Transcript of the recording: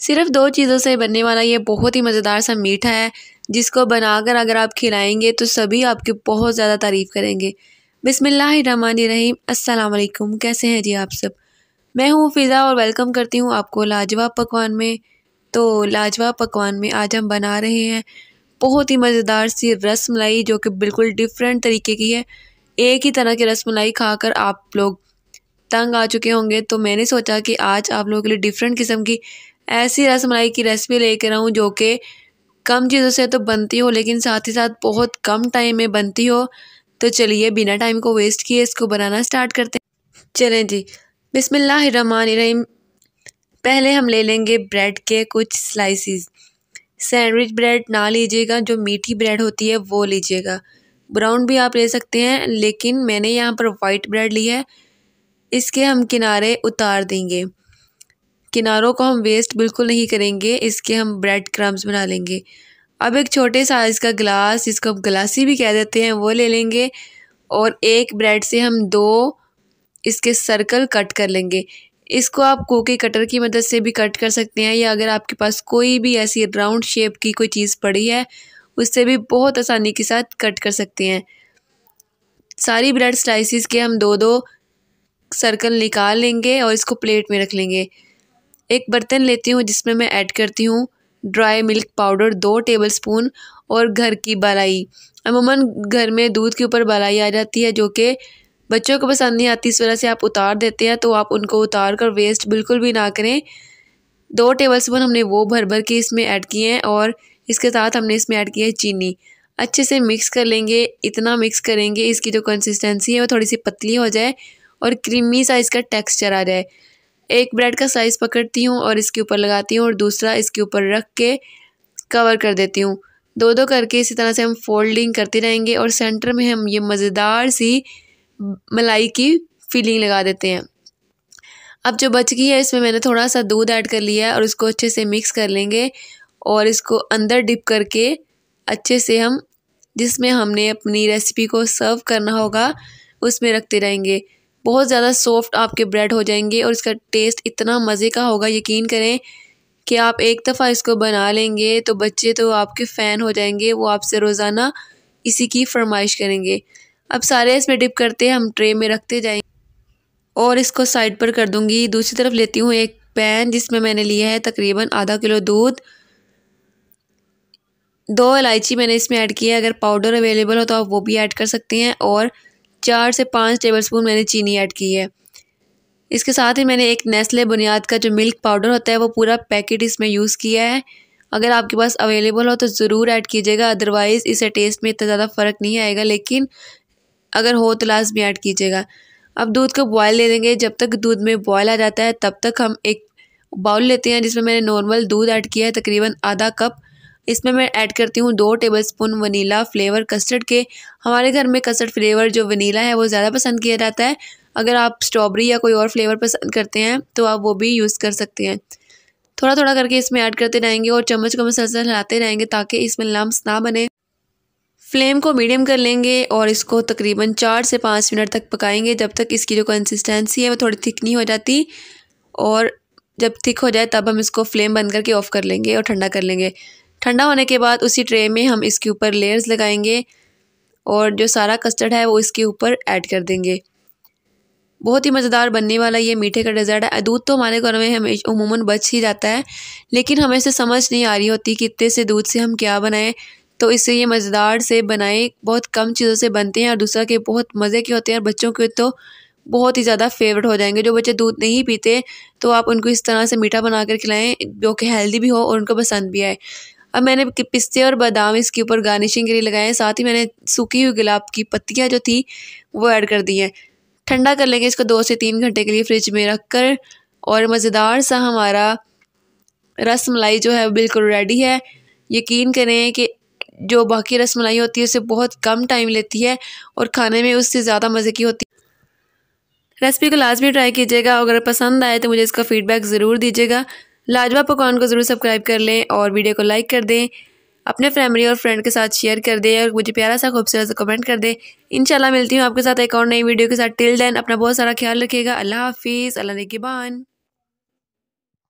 सिर्फ दो चीज़ों से बनने वाला ये बहुत ही मज़ेदार सा मीठा है जिसको बनाकर अगर आप खिलाएंगे तो सभी आपकी बहुत ज़्यादा तारीफ़ करेंगे बिसमीम असलकुम कैसे हैं जी आप सब मैं हूँ फ़िज़ा और वेलकम करती हूँ आपको लाजवाब पकवान में तो लाजवाब पकवान में आज हम बना रहे हैं बहुत ही मज़ेदार सी रस मलाई जो कि बिल्कुल डिफरेंट तरीके की है एक ही तरह की रस मलाई खाकर आप लोग तंग आ चुके होंगे तो मैंने सोचा कि आज आप लोगों के लिए डिफरेंट किस्म की ऐसी रसमलाई की रेसिपी लेकर आऊँ जो कि कम चीज़ों से तो बनती हो लेकिन साथ ही साथ बहुत कम टाइम में बनती हो तो चलिए बिना टाइम को वेस्ट किए इसको बनाना स्टार्ट करते हैं चलें जी बिसमीम पहले हम ले लेंगे ब्रेड के कुछ स्लाइसिस सैंडविच ब्रेड ना लीजिएगा जो मीठी ब्रेड होती है वो लीजिएगा ब्राउन भी आप ले सकते हैं लेकिन मैंने यहाँ पर वाइट ब्रेड ली है इसके हम किनारे उतार देंगे किनारों को हम वेस्ट बिल्कुल नहीं करेंगे इसके हम ब्रेड क्रम्स बना लेंगे अब एक छोटे साइज़ का गिलास जिसको हम गलासी भी कह देते हैं वो ले लेंगे और एक ब्रेड से हम दो इसके सर्कल कट कर लेंगे इसको आप कोके कटर की मदद से भी कट कर सकते हैं या अगर आपके पास कोई भी ऐसी राउंड शेप की कोई चीज़ पड़ी है उससे भी बहुत आसानी के साथ कट कर सकते हैं सारी ब्रेड स्लाइसिस के हम दो दो सर्कल निकाल लेंगे और इसको प्लेट में रख लेंगे एक बर्तन लेती हूँ जिसमें मैं ऐड करती हूँ ड्राई मिल्क पाउडर दो टेबल स्पून और घर की बलाई अमूमन घर में दूध के ऊपर बलाई आ जाती है जो कि बच्चों को पसंद नहीं आती इस वजह से आप उतार देते हैं तो आप उनको उतार कर वेस्ट बिल्कुल भी ना करें दो टेबल स्पून हमने वो भर भर के इसमें ऐड किए हैं और इसके साथ हमने इसमें ऐड किया है चीनी अच्छे से मिक्स कर लेंगे इतना मिक्स करेंगे इसकी जो कंसिस्टेंसी है वो थोड़ी सी पतली हो जाए और क्रीमी सा इसका टेक्स्चर आ जाए एक ब्रेड का साइज़ पकड़ती हूँ और इसके ऊपर लगाती हूँ और दूसरा इसके ऊपर रख के कवर कर देती हूँ दो दो करके इसी तरह से हम फोल्डिंग करते रहेंगे और सेंटर में हम ये मज़ेदार सी मलाई की फीलिंग लगा देते हैं अब जो बच गई है इसमें मैंने थोड़ा सा दूध ऐड कर लिया है और उसको अच्छे से मिक्स कर लेंगे और इसको अंदर डिप करके अच्छे से हम जिसमें हमने अपनी रेसिपी को सर्व करना होगा उसमें रखते रहेंगे बहुत ज़्यादा सॉफ्ट आपके ब्रेड हो जाएंगे और इसका टेस्ट इतना मज़े का होगा यकीन करें कि आप एक दफ़ा इसको बना लेंगे तो बच्चे तो आपके फ़ैन हो जाएंगे वो आपसे रोज़ाना इसी की फरमाइश करेंगे अब सारे इसमें डिप करते हम ट्रे में रखते जाएंगे और इसको साइड पर कर दूँगी दूसरी तरफ लेती हूँ एक पैन जिसमें मैंने लिया है तकरीबन आधा किलो दूध दो इलायची मैंने इसमें ऐड किया है अगर पाउडर अवेलेबल हो तो आप वो भी ऐड कर सकते हैं और चार से पाँच टेबलस्पून मैंने चीनी ऐड की है इसके साथ ही मैंने एक नेस्ले बुनियाद का जो मिल्क पाउडर होता है वो पूरा पैकेट इसमें यूज़ किया है अगर आपके पास अवेलेबल हो तो ज़रूर ऐड कीजिएगा अदरवाइज़ इसे टेस्ट में इतना ज़्यादा फ़र्क नहीं आएगा लेकिन अगर हो तो लास्ट में ऐड कीजिएगा अब दूध को बॉयल ले देंगे जब तक दूध में बॉयल आ जाता है तब तक हम एक बाउल लेते हैं जिसमें मैंने नॉर्मल दूध ऐड किया है तकरीबन आधा कप इसमें मैं ऐड करती हूँ दो टेबलस्पून वनीला फ्लेवर कस्टर्ड के हमारे घर में कस्टर्ड फ्लेवर जो वनीला है वो ज़्यादा पसंद किया जाता है अगर आप स्ट्रॉबेरी या कोई और फ्लेवर पसंद करते हैं तो आप वो भी यूज़ कर सकते हैं थोड़ा थोड़ा करके इसमें ऐड करते रहेंगे और चम्मच को मसलसल हिलाते रहेंगे ताकि इसमें लम्ब ना बने फ्लेम को मीडियम कर लेंगे और इसको तकरीबन चार से पाँच मिनट तक पकाएंगे जब तक इसकी जो कंसिस्टेंसी है वो थोड़ी थिक नहीं हो जाती और जब थिक हो जाए तब हम इसको फ्लेम बंद करके ऑफ़ कर लेंगे और ठंडा कर लेंगे ठंडा होने के बाद उसी ट्रे में हम इसके ऊपर लेयर्स लगाएंगे और जो सारा कस्टर्ड है वो इसके ऊपर ऐड कर देंगे बहुत ही मज़ेदार बनने वाला ये मीठे का डेजर्ट है दूध तो हमारे घर में हमेशा उमूमन बच ही जाता है लेकिन हमें से समझ नहीं आ रही होती कि इतने से दूध से हम क्या बनाएं तो इससे ये मज़ेदार से बनाए बहुत कम चीज़ों से बनते हैं और दूसरा के बहुत मज़े के होते हैं और बच्चों के तो बहुत ही ज़्यादा फेवरेट हो जाएंगे जो बच्चे दूध नहीं पीते तो आप उनको इस तरह से मीठा बना कर खिलाएँ जो कि हेल्दी भी हो और उनको पसंद भी आए अब मैंने पिस्ते और बादाम इसके ऊपर गार्निशिंग के लिए लगाए हैं साथ ही मैंने सूखी हुई गुलाब की पत्तियाँ जो थी वो ऐड कर दी हैं ठंडा कर लेंगे इसको दो से तीन घंटे के लिए फ्रिज में रख कर और मज़ेदार सा हमारा रस मलाई जो है बिल्कुल रेडी है यकीन करें कि जो बाकी रस मलाई होती है उसे बहुत कम टाइम लेती है और खाने में उससे ज़्यादा मज़े की होती है रेसिपी को लाजमी ट्राई कीजिएगा अगर पसंद आए तो मुझे इसका फ़ीडबैक ज़रूर दीजिएगा लाजवा पकवान को ज़रूर सब्सक्राइब कर लें और वीडियो को लाइक कर दें अपने फैमिली और फ्रेंड के साथ शेयर कर दें और मुझे प्यारा सा खूबसूरत कमेंट कर दें इंशाल्लाह मिलती हूँ आपके साथ एक और नई वीडियो के साथ टिल देन अपना बहुत सारा ख्याल रखिएगा अल्लाह हाफिज़ अल्लाह बान